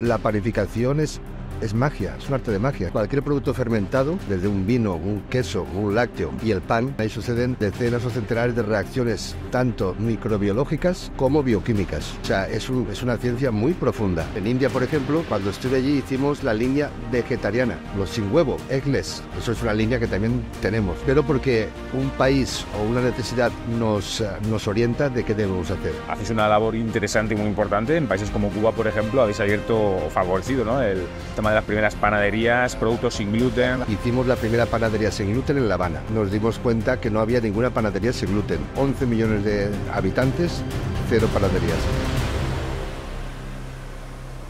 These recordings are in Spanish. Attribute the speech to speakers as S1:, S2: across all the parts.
S1: La panificación es es magia, es un arte de magia. Cualquier producto fermentado, desde un vino, un queso, un lácteo y el pan, ahí suceden decenas o centenares de reacciones, tanto microbiológicas como bioquímicas. O sea, es, es una ciencia muy profunda. En India, por ejemplo, cuando estuve allí hicimos la línea vegetariana, los sin huevo, eggless. Eso es una línea que también tenemos. Pero porque un país o una necesidad nos, eh, nos orienta de qué debemos hacer. Haces una labor interesante y muy importante. En países como Cuba, por ejemplo, habéis abierto
S2: o favorecido ¿no? el tema de las primeras panaderías, productos sin gluten. Hicimos la primera panadería
S1: sin gluten en La Habana. Nos dimos cuenta que no había ninguna panadería sin gluten. 11 millones de habitantes, cero panaderías.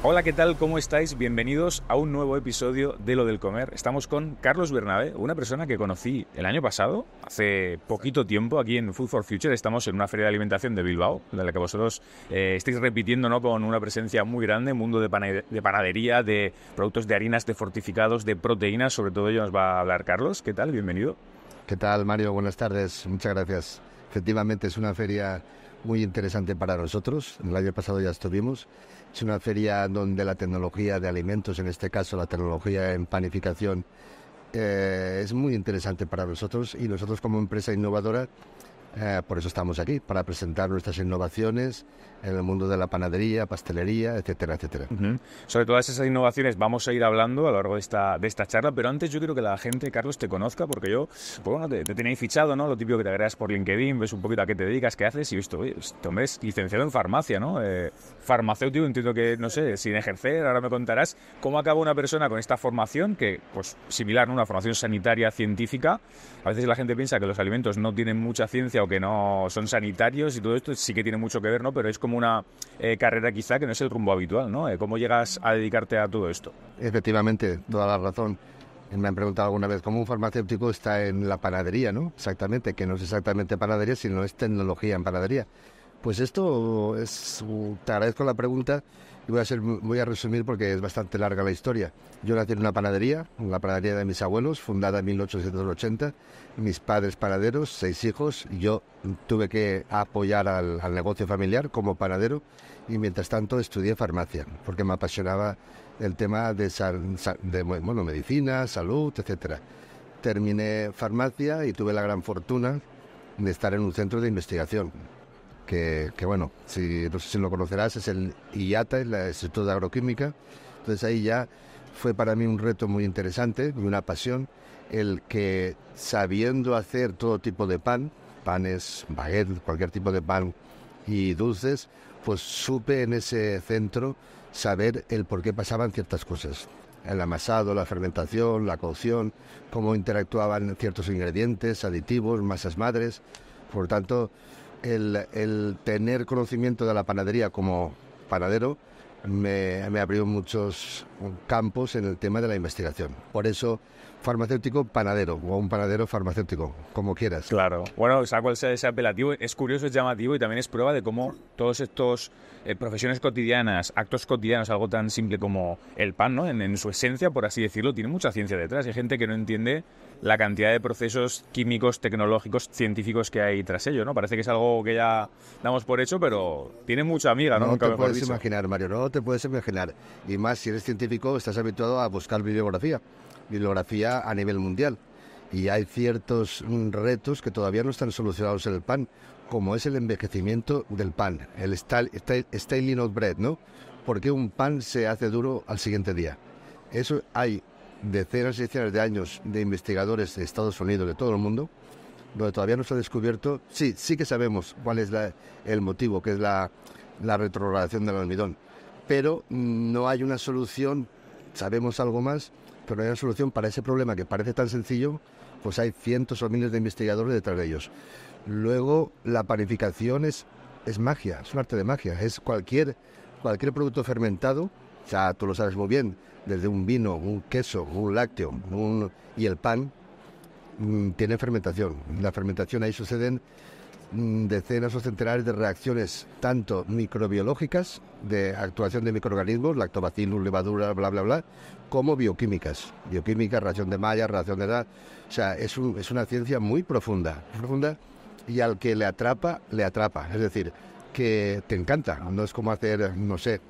S2: Hola, ¿qué tal? ¿Cómo estáis? Bienvenidos a un nuevo episodio de Lo del Comer. Estamos con Carlos Bernabé, una persona que conocí el año pasado, hace poquito tiempo, aquí en Food for Future. Estamos en una feria de alimentación de Bilbao, de la que vosotros eh, estáis repitiendo ¿no? con una presencia muy grande, mundo de, de, panadería, de productos de harinas, de fortificados, de proteínas. Sobre todo ello nos va a hablar Carlos. ¿Qué
S1: tal? Bienvenido. ¿Qué tal, Mario? Buenas tardes. Muchas gracias. Efectivamente, es una feria muy interesante para nosotros. El año pasado ya estuvimos es una feria donde la tecnología de alimentos, en este caso la tecnología en panificación, eh, es muy interesante para nosotros y nosotros como empresa innovadora eh, por eso estamos aquí, para presentar nuestras innovaciones en el mundo de la panadería, pastelería, etcétera, etcétera.
S2: Sobre todas esas innovaciones vamos a ir hablando a lo largo de esta, de esta charla, pero antes yo quiero que la gente, Carlos, te conozca, porque yo, pues bueno, te, tenéis fichado, ¿no? Lo típico que te agregas por LinkedIn, ves un poquito a qué te dedicas, qué haces, y visto, oye, este hombre licenciado en farmacia, ¿no? Eh, farmacéutico, entiendo que, no sé, sin ejercer, ahora me contarás cómo acaba una persona con esta formación, que, pues, similar, ¿no? Una formación sanitaria, científica. A veces la gente piensa que los alimentos no tienen mucha ciencia que no son sanitarios y todo esto sí que tiene mucho que ver, ¿no? Pero es como una eh, carrera quizá que no es el rumbo habitual, ¿no? Eh, ¿Cómo llegas a
S1: dedicarte a todo esto? Efectivamente, toda la razón. Me han preguntado alguna vez cómo un farmacéutico está en la panadería, ¿no? Exactamente, que no es exactamente panadería, sino es tecnología en panadería. Pues esto es, te agradezco la pregunta, voy a, resumir porque es bastante larga la historia. Yo nací en una panadería, la panadería de mis abuelos, fundada en 1880. Mis padres panaderos, seis hijos. Yo tuve que apoyar al, negocio familiar como panadero y mientras tanto estudié farmacia porque me apasionaba el tema de, bueno, medicina, salud, etc. Terminé farmacia y tuve la gran fortuna de estar en un centro de investigación que, bueno, si, no sé si lo conocerás, es el IATA, el Instituto de Agroquímica. Entonces ahí ya fue para mí un reto muy interesante y una pasión el que sabiendo hacer todo tipo de pan, panes, baguette, cualquier tipo de pan y dulces, pues supe en ese centro saber el por qué pasaban ciertas cosas. El amasado, la fermentación, la cocción, cómo interactuaban ciertos ingredientes, aditivos, masas madres. Por tanto, el, tener conocimiento de la panadería como panadero me, me abrió muchos campos en el tema de la investigación. Por eso farmacéutico panadero o un panadero farmacéutico, como quieras. Claro.
S2: Bueno, sea, cual sea ese apelativo, es curioso, es llamativo y también es prueba de cómo todos estos eh, profesiones cotidianas, actos cotidianos, algo tan simple como el pan, ¿no? En, su esencia, por así decirlo, tiene mucha ciencia detrás. Hay gente que no entiende la cantidad de procesos químicos, tecnológicos, científicos que hay tras ello, ¿no? Parece que es algo que ya damos por hecho, pero tiene mucha amiga, ¿no? No te puedes imaginar,
S1: Mario, no te puedes imaginar. Y más si eres científico, estás habituado a buscar bibliografía bibliografía a nivel mundial. Y hay ciertos mm, retos que todavía no están solucionados en el pan, como es el envejecimiento del pan, el styling of Bread, ¿no? Porque un pan se hace duro al siguiente día? Eso hay decenas y decenas de años de investigadores de Estados Unidos, de todo el mundo, donde todavía no se ha descubierto, sí, sí que sabemos cuál es el motivo, que es la, la retrogradación del almidón, pero mm, no hay una solución sabemos algo más, pero no hay una solución para ese problema que parece tan sencillo, pues hay cientos o miles de investigadores detrás de ellos. Luego, la panificación es, magia, es un arte de magia, es cualquier, cualquier producto fermentado, ya tú lo sabes muy bien, desde un vino, un queso, un lácteo y el pan, mm, tiene fermentación. La fermentación ahí suceden Mm, decenas o centenares de reacciones, tanto microbiológicas, de actuación de microorganismos, lactobacillus, levadura, bla, bla, bla, como bioquímicas. Bioquímicas, reacción de malla, reacción de edad. O sea, es, es una ciencia muy profunda, profunda, y al que le atrapa, le atrapa. Es decir, que te encanta. No es como hacer, no sé,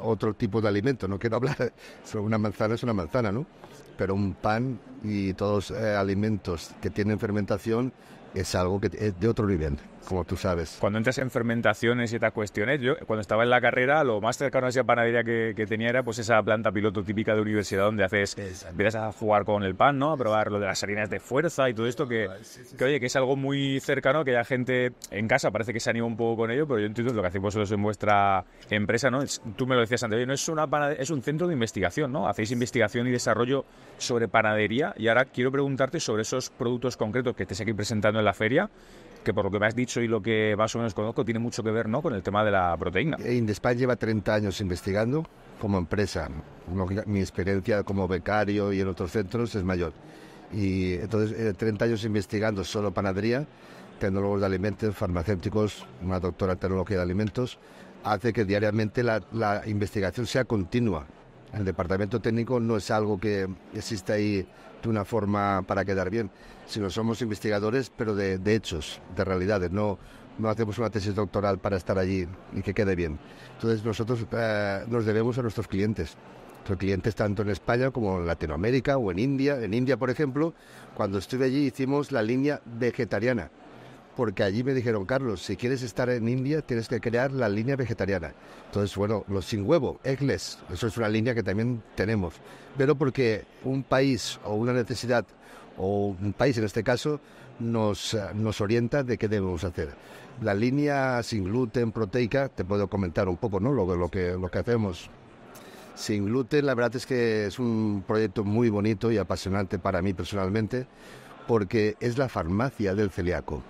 S1: otro tipo de alimento. No quiero hablar sobre una manzana, es una manzana, ¿no? Pero un pan y todos eh, alimentos que tienen fermentación es algo que es de otro nivel, como tú sabes. Cuando entras
S2: en fermentaciones y estas cuestiones, yo cuando estaba en la carrera, lo más cercano a esa panadería que, tenía era pues esa planta piloto típica de universidad donde haces, empiezas a jugar con el pan, ¿no? A probar lo de las harinas de fuerza y todo esto que, ah, oye, que es algo muy cercano, que la gente en casa parece que se anima un poco con ello, pero yo entiendo lo que hacéis vosotros en vuestra empresa, ¿no? tú me lo decías antes, no es una panadería, es un centro de investigación, ¿no? Hacéis investigación y desarrollo sobre panadería y ahora quiero preguntarte sobre esos productos concretos que te aquí presentando en la feria, que por lo que me has dicho y lo que más o menos
S1: conozco, tiene mucho que ver ¿no? con el tema de la proteína. Eh, Indespan lleva 30 años investigando como empresa. Mi experiencia como becario y en otros centros es mayor. Y entonces, 30 eh, años investigando solo panadería, tecnólogos de alimentos, farmacéuticos, una doctora en tecnología de alimentos, hace que diariamente la, la investigación sea continua. El departamento técnico no es algo que existe ahí de una forma para quedar bien, Si no somos investigadores, pero de, hechos, de realidades, no, no hacemos una tesis doctoral para estar allí y que quede bien. Entonces nosotros eh, nos debemos a nuestros clientes. Nuestros clientes tanto en España como en Latinoamérica o en India. En India, por ejemplo, cuando estuve allí hicimos la línea vegetariana porque allí me dijeron, Carlos, si quieres estar en India tienes que crear la línea vegetariana. Entonces, bueno, los sin huevo, eggless, eso es una línea que también tenemos. Pero porque un país o una necesidad, o un país en este caso, nos, eh, nos orienta de qué debemos hacer. La línea sin gluten, proteica, te puedo comentar un poco, ¿no? Lo, lo, que, lo que hacemos. Sin gluten, la verdad es que es un proyecto muy bonito y apasionante para mí personalmente, porque es la farmacia del celíaco.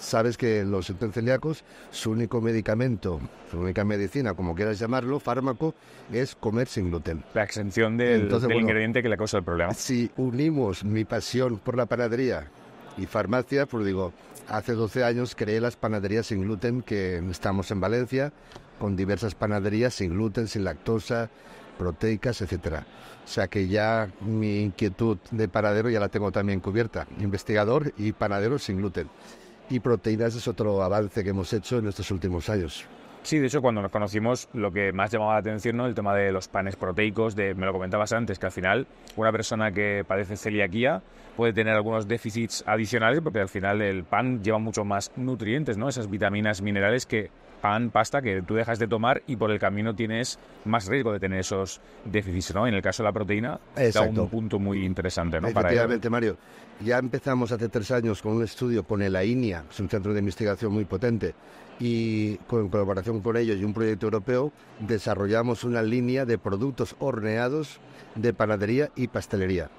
S1: Sabes que los celíacos su único medicamento, su única medicina, como quieras llamarlo, fármaco, es comer sin gluten. La exención del, ingrediente que le causa el problema. Si unimos mi pasión por la panadería y farmacia, pues digo, hace 12 años creé las panaderías sin gluten que estamos en Valencia, con diversas panaderías sin gluten, sin lactosa, proteicas, etcétera. O sea que ya mi inquietud de panadero ya la tengo también cubierta, investigador y panadero sin gluten y proteínas es otro avance que hemos hecho en estos últimos años. Sí, de hecho, cuando nos conocimos, lo que más llamaba la atención, ¿no? El tema de
S2: los panes proteicos, de, me lo comentabas antes, que al final una persona que padece celiaquía puede tener algunos déficits adicionales, porque al final el pan lleva mucho más nutrientes, ¿no? Esas vitaminas, minerales que pan, pasta que tú dejas de tomar y por el camino tienes más riesgo de tener esos déficits, ¿no? En el caso de la proteína, es un punto muy interesante, ¿no? Efectivamente,
S1: Mario. Ya empezamos hace tres años con un estudio con el AINIA, es un centro de investigación muy potente, y con, colaboración con ellos y un proyecto europeo, desarrollamos una línea de productos horneados de panadería y pastelería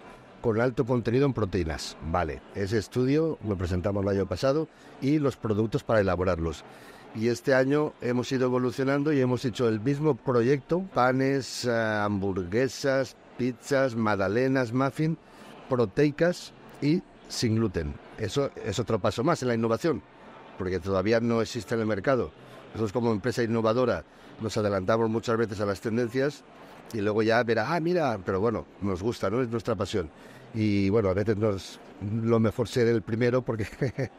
S1: con alto contenido en proteínas. Vale, ese estudio lo presentamos el año pasado y los productos para elaborarlos y este año hemos ido evolucionando y hemos hecho el mismo proyecto, panes, eh, hamburguesas, pizzas, magdalenas, muffin, proteicas y sin gluten. Eso es otro paso más en la innovación, porque todavía no existe en el mercado. Nosotros como empresa innovadora nos adelantamos muchas veces a las tendencias y luego ya verá, ah, mira, pero bueno, nos gusta, ¿no? Es nuestra pasión. Y bueno, a veces nos, lo mejor ser el primero porque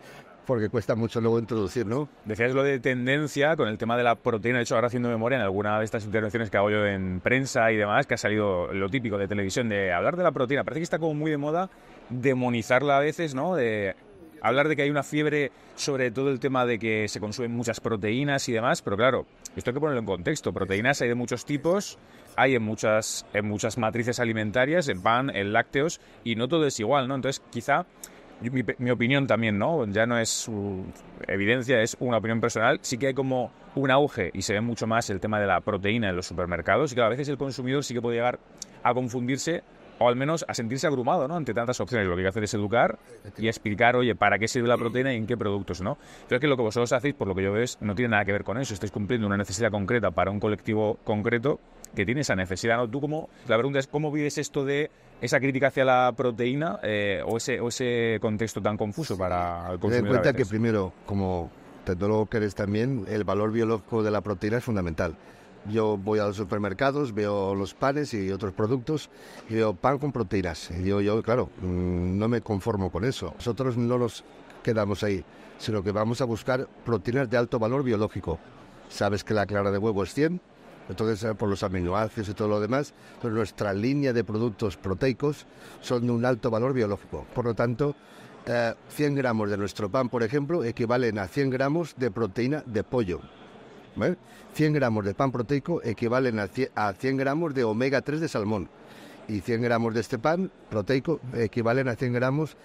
S1: porque cuesta mucho luego introducir, ¿no?
S2: Decías lo de tendencia con el tema de la proteína. De hecho, ahora haciendo memoria en alguna de estas intervenciones que hago yo en prensa y demás, que ha salido lo típico de televisión, de hablar de la proteína. Parece que está como muy de moda demonizarla a veces, ¿no? De hablar de que hay una fiebre sobre todo el tema de que se consumen muchas proteínas y demás, pero claro, esto hay que ponerlo en contexto. Proteínas hay de muchos tipos, hay en muchas, en muchas matrices alimentarias, en pan, en lácteos, y no todo es igual, ¿no? Entonces, quizá mi, opinión también, ¿no? Ya no es evidencia, es una opinión personal. Sí que hay como un auge y se ve mucho más el tema de la proteína en los supermercados y que a veces el consumidor sí que puede llegar a confundirse o al menos a sentirse abrumado, ¿no? Ante tantas opciones. Lo que hay que hacer es educar y explicar, oye, ¿para qué sirve la proteína y en qué productos, no? Creo que lo que vosotros hacéis, por lo que yo veo, no tiene nada que ver con eso. Estáis cumpliendo una necesidad concreta para un colectivo concreto que tiene esa necesidad, ¿no? Tú como, la pregunta es, ¿cómo vives esto de esa crítica hacia la proteína eh, o,
S1: ese, o ese contexto tan confuso para el consumidor? Ten en cuenta que primero, como tecnólogo que eres también, el valor biológico de la proteína es fundamental. Yo voy a los supermercados, veo los panes y otros productos, y veo pan con proteínas. Y yo, claro, mm, no me conformo con eso. Nosotros no nos quedamos ahí, sino que vamos a buscar proteínas de alto valor biológico. Sabes que la clara de huevo es 100, entonces eh, por los aminoácidos y todo lo demás, pero nuestra línea de productos proteicos son de un alto valor biológico. Por lo tanto, 100 eh, gramos de nuestro pan, por ejemplo, equivalen a 100 gramos de proteína de pollo. 100 gramos de pan proteico equivalen a 100, a 100 gramos de omega 3 de salmón. Y 100 gramos de este pan proteico equivalen a 100 gramos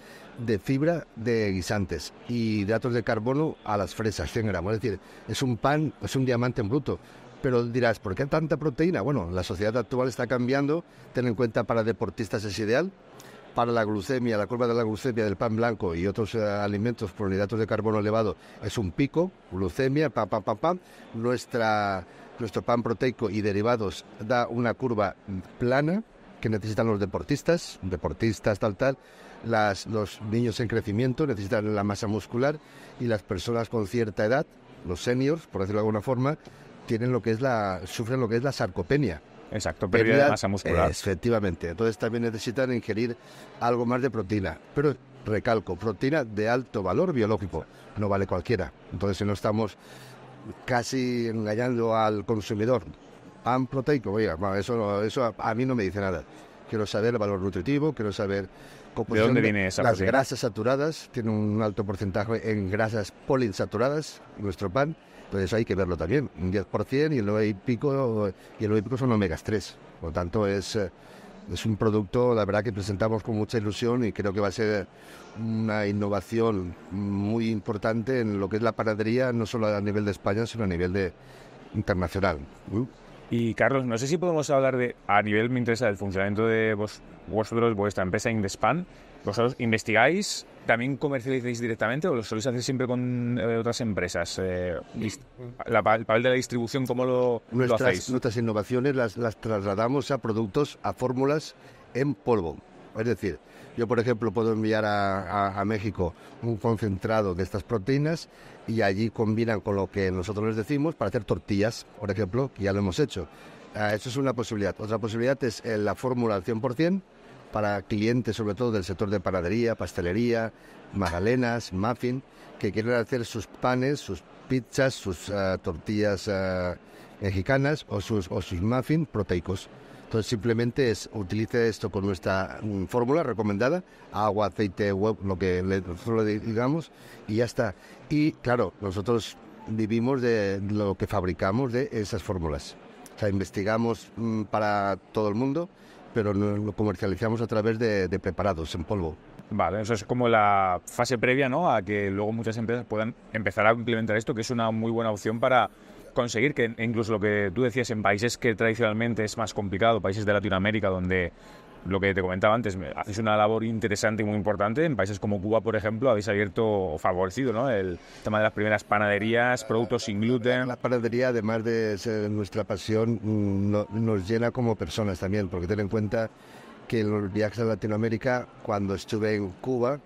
S1: de fibra de guisantes y hidratos de carbono a las fresas, 100 gramos. Es decir, es un pan, es un diamante en bruto. Pero dirás, ¿por qué tanta proteína? Bueno, la sociedad actual está cambiando. Ten en cuenta, para deportistas es ideal. Para la glucemia, la curva de la glucemia del pan blanco y otros eh, alimentos por hidratos de carbono elevado es un pico, glucemia, pam, pam, pam, Nuestra, nuestro pan proteico y derivados da una curva plana que necesitan los deportistas, deportistas, tal, tal. Las, los niños en crecimiento necesitan la masa muscular y las personas con cierta edad, los seniors, por decirlo de alguna forma, tienen lo que es la, sufren lo que es la sarcopenia. Exacto, pérdida, de masa muscular. Efectivamente, entonces también necesitan ingerir algo más de proteína, pero recalco, proteína de alto valor biológico, no vale cualquiera. Entonces si no estamos casi engañando al consumidor. Pan proteico, oiga, eso, eso a mí no me dice nada. Quiero saber el valor nutritivo, quiero saber ¿De dónde viene esa? Las grasas saturadas tienen un alto porcentaje en grasas poliinsaturadas, nuestro pan. Entonces hay que verlo también. Un 10% y el 9 y pico, y el son omegas 3. Por lo tanto, es, eh, es un producto, la verdad, que presentamos con mucha ilusión y creo que va a ser una innovación muy importante en lo que es la panadería, no solo a nivel de España, sino a nivel de internacional. Y Carlos, no sé si podemos hablar
S2: de, a nivel me interesa, del funcionamiento de vos, vosotros, vuestra empresa Indespan. ¿Vosotros investigáis, también comercializáis directamente o lo soléis hacer siempre con eh, otras empresas? Eh, la, el papel de la distribución, ¿cómo lo,
S1: hacéis? Nuestras innovaciones las, las trasladamos a productos, a fórmulas en polvo. Es decir, yo, por ejemplo, puedo enviar a, México un concentrado de estas proteínas y allí combinan con lo que nosotros les decimos para hacer tortillas, por ejemplo, que ya lo hemos hecho. Ah, eso es una posibilidad. Otra posibilidad es eh, la fórmula al 100% para clientes, sobre todo del sector de panadería, pastelería, magdalenas, muffin, que quieren hacer sus panes, sus pizzas, sus ah, tortillas ah, mexicanas o sus, o sus muffin proteicos. Entonces pues simplemente es utilice esto con nuestra mm, fórmula recomendada, agua, aceite, web, lo que le, digamos, y ya está. Y claro, nosotros vivimos de lo que fabricamos de esas fórmulas. O sea, investigamos mm, para todo el mundo, pero lo comercializamos a través de, de preparados en polvo.
S2: Vale, eso es como la fase previa, ¿no? A que luego muchas empresas puedan empezar a implementar esto, que es una muy buena opción para conseguir que incluso lo que tú decías en países que tradicionalmente es más complicado, países de Latinoamérica donde lo que te comentaba antes, haces una labor interesante y muy importante. En países como Cuba, por ejemplo, habéis abierto o favorecido ¿no? el tema de las primeras panaderías,
S1: productos sin gluten. La panadería, además de ser nuestra pasión, mm, nos llena como personas también, porque ten en cuenta que los viajes a Latinoamérica, cuando estuve en Cuba,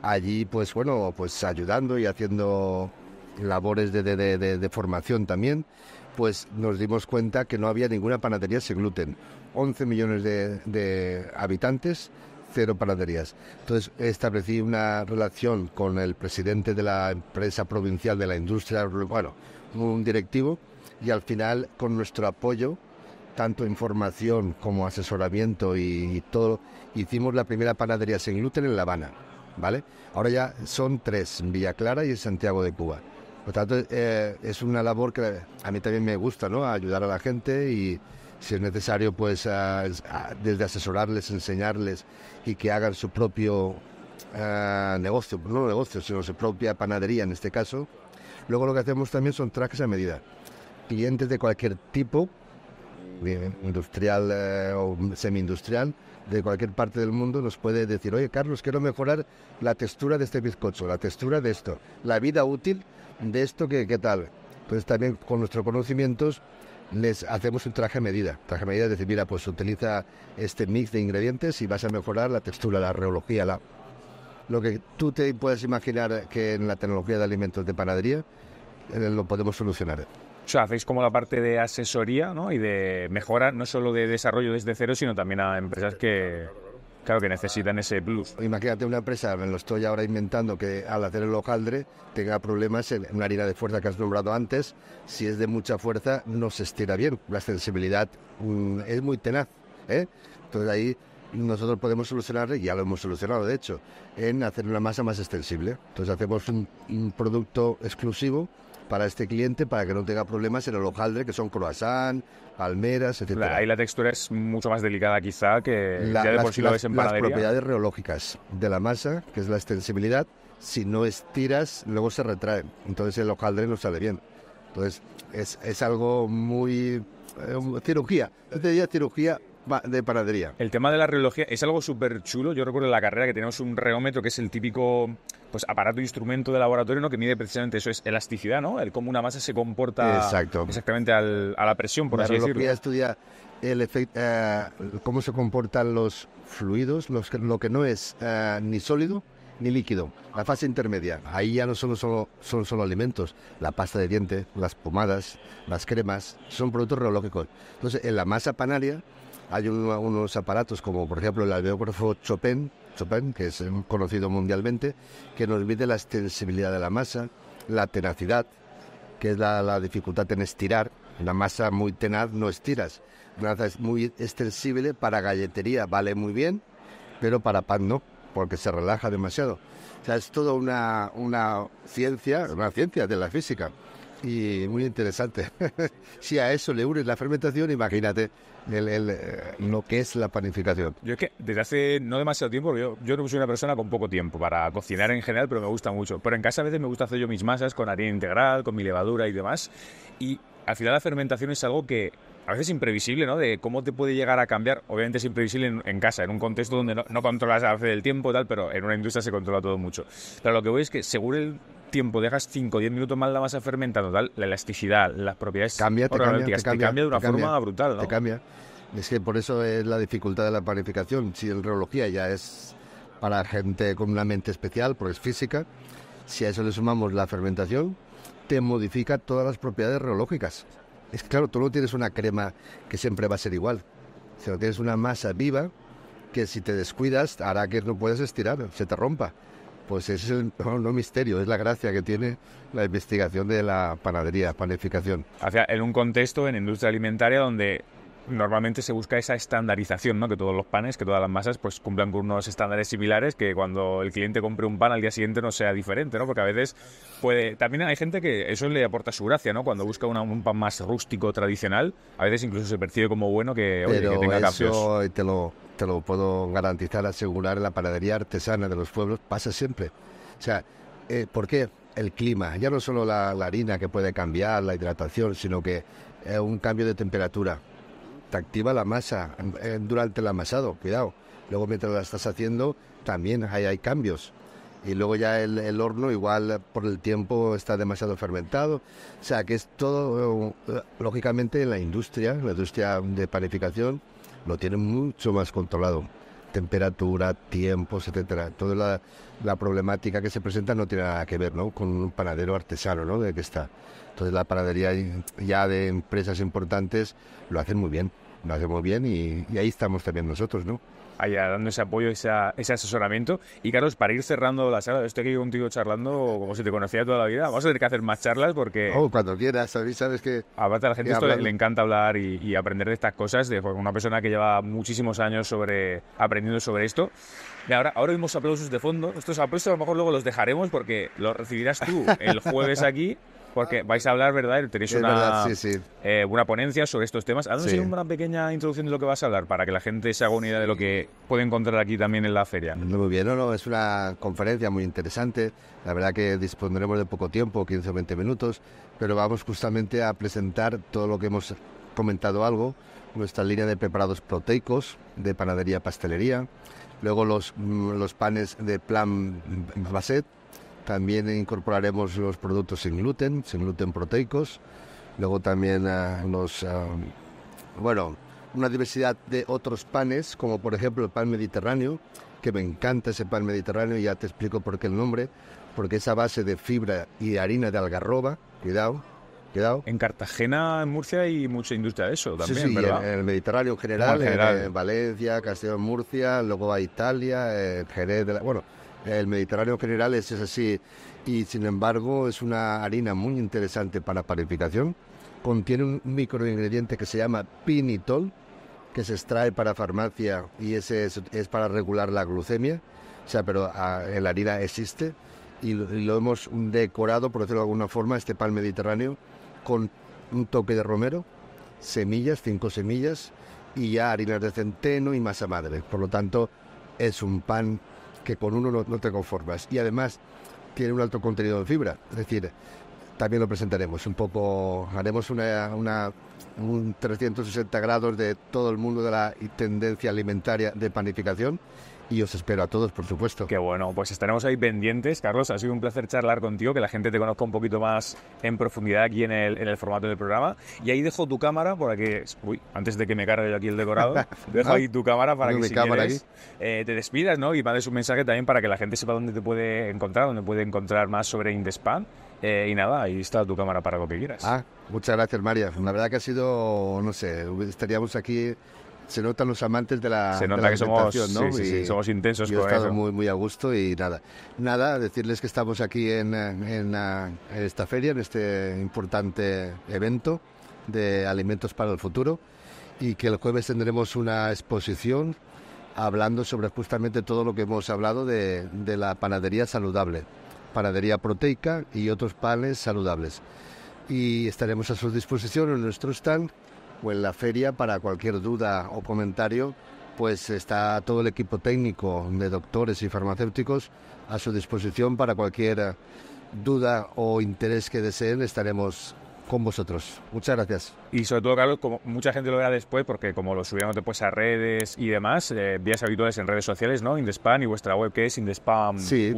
S1: allí, pues bueno, pues ayudando y haciendo labores de, formación también, pues nos dimos cuenta que no había ninguna panadería sin gluten. 11 millones de, habitantes, cero panaderías. Entonces establecí una relación con el presidente de la empresa provincial de la industria, bueno, un directivo, y al final con nuestro apoyo, tanto información como asesoramiento y, todo, hicimos la primera panadería sin gluten en La Habana. ¿vale? Ahora ya son tres, Villa Clara y Santiago de Cuba. Por tanto, eh, es una labor que a mí también me gusta, ¿no? Ayudar a la gente y si es necesario, pues desde asesorarles, enseñarles y que hagan su propio eh, negocio, no negocio, sino su propia panadería en este caso. Luego lo que hacemos también son trajes a medida. Clientes de cualquier tipo, eh, industrial eh, o semi-industrial de cualquier parte del mundo nos puede decir, oye Carlos, quiero mejorar la textura de este bizcocho, la textura de esto, la vida útil de esto, ¿qué, qué tal? Entonces también con nuestros conocimientos les hacemos un traje a medida. Traje a medida es decir, mira, pues utiliza este mix de ingredientes y vas a mejorar la textura, la reología, la... Lo que tú te puedes imaginar que en la tecnología de alimentos de panadería eh, lo podemos solucionar.
S2: O sea, hacéis como la parte de asesoría ¿no? y de mejora, no solo de desarrollo desde cero, sino también a empresas que, claro, que necesitan ese plus.
S1: Imagínate una empresa, me lo estoy ahora inventando, que al hacer el hojaldre tenga problemas en una harina de fuerza que has nombrado antes. Si es de mucha fuerza, no se estira bien. La sensibilidad mm, es muy tenaz. ¿eh? Entonces ahí nosotros podemos solucionar, ya lo hemos solucionado de hecho, en hacer una masa más extensible. Entonces hacemos un producto exclusivo para este cliente para que no tenga problemas en el hojaldre, que son croissant, almeras, etc. ahí la
S2: textura es mucho más delicada quizá que la, las, Las propiedades
S1: reológicas de la masa, que es la extensibilidad, si no estiras, luego se retrae. Entonces el hojaldre no sale bien. Entonces es, es algo muy... Eh, cirugía. Yo te diría cirugía de panadería.
S2: El tema de la reología es algo súper chulo. Yo recuerdo en la carrera que tenemos un reómetro que es el típico pues aparato instrumento de laboratorio ¿no? que mide precisamente eso, es elasticidad, ¿no? El cómo una masa se comporta Exacto. exactamente al, a la presión, por la así decirlo.
S1: estudia el efecto, eh, cómo se comportan los fluidos, los lo que no es eh, ni sólido ni líquido, la fase intermedia. Ahí ya no son solo, son solo alimentos, la pasta de dientes, las pomadas, las cremas, son productos reológicos. Entonces, en la masa panaria hay unos aparatos como por ejemplo el alveógrafo Chopin, Chopin, que es conocido mundialmente, que nos mide la extensibilidad de la masa, la tenacidad, que es la, dificultad en estirar. Una masa muy tenaz no estiras. Una masa es muy extensible para galletería, vale muy bien, pero para pan no, porque se relaja demasiado. O sea, es toda una ciencia, una ciencia de la física y muy interesante. si a eso le unes la fermentación, imagínate eh, lo que es la panificación.
S2: Yo es que desde hace no demasiado tiempo, yo, yo soy una persona con poco tiempo para cocinar en general, pero me gusta mucho. Pero en casa a veces me gusta hacer yo mis masas con harina integral, con mi levadura y demás. Y al final la fermentación es algo que a veces imprevisible, ¿no? De cómo te puede llegar a cambiar. Obviamente es imprevisible en, casa, en un contexto donde no, controlas a veces el tiempo y tal, pero en una industria se controla todo mucho. Pero lo que voy es que seguro el tiempo, dejas 5 o 10 minutos más la masa fermentando, tal, la elasticidad, las propiedades cambia, te cambia, de una forma
S1: brutal. Te cambia. Es que por eso es la dificultad de la panificación. Si en reología ya es para gente con una mente especial, porque es física, si a eso le sumamos la fermentación, te modifica todas las propiedades reológicas. Es que, claro, tú no tienes una crema que siempre va a ser igual, sino tienes una masa viva que si te descuidas hará que no puedas estirar, se te rompa. Pues eso es un misterio, es la gracia que tiene la investigación de la panadería, panificación.
S2: Hacia, en un contexto en industria alimentaria donde normalmente se busca esa estandarización, ¿no? Que todos los panes, que todas las masas, pues cumplan con unos estándares similares, que cuando el cliente compre un pan al día siguiente no sea diferente, ¿no? Porque a veces puede... También hay gente que eso le aporta su gracia, ¿no? Cuando busca un pan más rústico, tradicional, a veces incluso se percibe como bueno que, Pero tenga eso
S1: te lo te lo puedo garantizar, asegurar, la panadería artesana de los pueblos pasa siempre. O sea, eh, ¿por qué? El clima, ya no solo la, harina que puede cambiar, la hidratación, sino que eh, un cambio de temperatura. Te activa la masa durante el amasado, cuidado. Luego mientras la estás haciendo, también hay, hay cambios. Y luego ya el, el, horno, igual por el tiempo, está demasiado fermentado. O sea, que es todo, eh, lógicamente, en la industria, la industria de panificación, lo tienen mucho más controlado. Temperatura, tiempos, etcétera. Toda la, problemática que se presenta no tiene nada que ver ¿no? con un panadero artesano ¿no? de que está. Entonces la panadería ya de empresas importantes lo hacen muy bien lo hacemos bien y, ahí estamos también nosotros, ¿no? Allá, dando ese apoyo, ese asesoramiento. Y Carlos,
S2: para ir cerrando la sala, estoy aquí contigo charlando como si te conocía toda la vida. Vamos a tener que hacer más charlas porque... Oh, cuando
S1: quieras, ¿sabes, sabes que... Aparte a la gente le,
S2: encanta hablar y, aprender de estas cosas, de una persona que lleva muchísimos años sobre aprendiendo sobre esto. Y ahora, ahora vimos aplausos de fondo. Estos aplausos a lo mejor luego los dejaremos porque los recibirás tú el jueves aquí. porque vais a hablar, ¿verdad? Tenéis una, eh, una ponencia sobre estos temas. Haznos una pequeña introducción de lo que vas a hablar para que la gente se haga una idea de lo que puede encontrar aquí también en la feria.
S1: Muy bien, no, no, es una conferencia muy interesante. La verdad que dispondremos de poco tiempo, 15 o 20 minutos, pero vamos justamente a presentar todo lo que hemos comentado algo, nuestra línea de preparados proteicos de panadería pastelería, luego los, los panes de plan Basset, también incorporaremos los productos sin gluten, sin gluten proteicos. Luego también eh, eh, bueno, una diversidad de otros panes, como por ejemplo el pan mediterráneo, que me encanta ese pan mediterráneo, ya te explico por qué el nombre, porque es a base de fibra y harina de algarroba, cuidado, cuidado. En Cartagena, en Murcia hay mucha industria de eso también, sí, sí, En, el Mediterráneo en
S2: general, en,
S1: Valencia, Castellón, Murcia, luego a Italia, eh, Jerez, de bueno, el Mediterráneo general es, así y sin embargo es una harina muy interesante para panificación. Contiene un microingrediente que se llama pinitol, que se extrae para farmacia y ese es, para regular la glucemia. O sea, pero ah, la harina existe y lo, y lo, hemos decorado, por decirlo de alguna forma, este pan mediterráneo con un toque de romero, semillas, cinco semillas y ya harinas de centeno y masa madre. Por lo tanto, es un pan que con uno no, te conformas. Y además tiene un alto contenido de fibra. Es decir, también lo presentaremos un poco, haremos un 360 grados de todo el mundo de la tendencia alimentaria de panificación y os espero a todos, por supuesto. Qué bueno,
S2: pues estaremos ahí pendientes. Carlos, ha sido un placer charlar contigo, que la gente te conozca un poquito más en profundidad aquí en el, en el formato del programa. Y ahí dejo tu cámara para que, uy, antes de que me cargue yo aquí el decorado, dejo ahí tu cámara para que si quieres, eh, te despidas ¿no? y mandes un mensaje también para que la gente sepa dónde te puede encontrar, dónde puede encontrar más sobre Indespan. Eh, y nada, ahí está tu cámara para
S1: lo que quieras. Ah, muchas gracias, María. La verdad que ha sido, no sé, estaríamos aquí se notan los amantes de la Se ¿no? sí, somos intensos yo estado Muy, muy a gusto y nada. Nada, decirles que estamos aquí en, esta feria, en este importante evento de Alimentos para el Futuro y que el jueves tendremos una exposición hablando sobre justamente todo lo que hemos hablado de, de la panadería saludable, panadería proteica y otros panes saludables. Y estaremos a su disposición en nuestro stand pues en la feria para cualquier duda o comentario, pues está todo el equipo técnico de doctores y farmacéuticos a su disposición para cualquier duda o interés que deseen. Estaremos con vosotros. Muchas gracias. Y sobre todo,
S2: Carlos, como mucha gente lo verá después, porque como lo subimos después a redes y demás, eh, vías habituales en redes sociales, ¿no? Indespan y vuestra web que es Indespan.com Sí,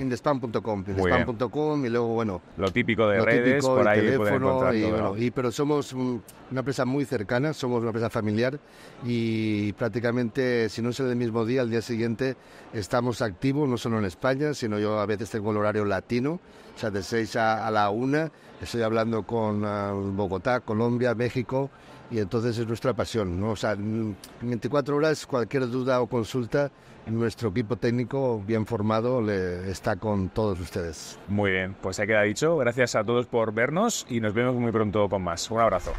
S1: indespam.com, y luego, bueno...
S2: Lo típico de redes, por ahí teléfono,
S1: y, Pero somos una empresa muy cercana, somos una empresa familiar y prácticamente, si no es el mismo día, al día siguiente estamos activos, no solo en España, sino yo a veces tengo el horario latino, o sea, de 6 a, a la 1, estoy hablando con ah, Bogotá, Colombia, México, y entonces es nuestra pasión. ¿no? O sea, en 24 horas, cualquier duda o consulta, nuestro equipo técnico bien formado le está con todos ustedes. Muy bien,
S2: pues se queda dicho. Gracias a todos por vernos y nos vemos muy pronto con más. Un abrazo.